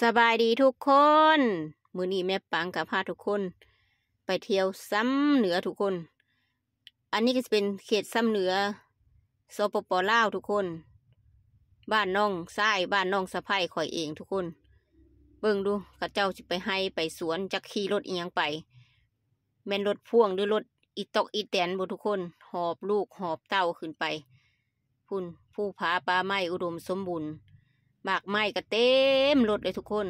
สบายดีทุกคน มือนี้แม่ปังกับพาทุกคน ไปเที่ยวซ้ำเหนือทุกคน อันนี้ก็จะเป็นเขตซ้ำเหนือ สปปลาวทุกคน บ้านน้องท้ายบ้านน้องสะพ้ายข่อยเองทุกคน เบิ่งดูกระเจ้าจะไปให้ไปสวนจักขี่รถเอียงไป แม่นรถพ่วงหรือรถอีตอกอีแตนบทุกคน หอบลูกหอบเต้าขึ้นไป พุ่นผู้ผาปลาไม้อุดมสมบูรณ์บากไม้ก็เต็มรถเลยทุกคน